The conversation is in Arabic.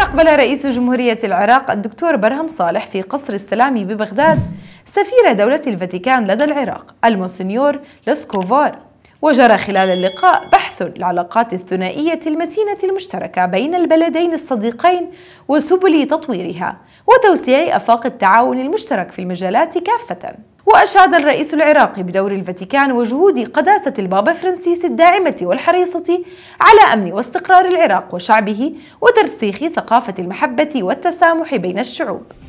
استقبل رئيس جمهورية العراق الدكتور برهم صالح في قصر السلام ببغداد سفير دولة الفاتيكان لدى العراق المونسنيور لسكوفار وجرى خلال اللقاء بحث بحث العلاقات الثنائية المتينة المشتركة بين البلدين الصديقين وسبل تطويرها وتوسيع آفاق التعاون المشترك في المجالات كافة وأشاد الرئيس العراقي بدور الفاتيكان وجهود قداسة البابا فرانسيس الداعمة والحريصة على أمن واستقرار العراق وشعبه وترسيخ ثقافة المحبة والتسامح بين الشعوب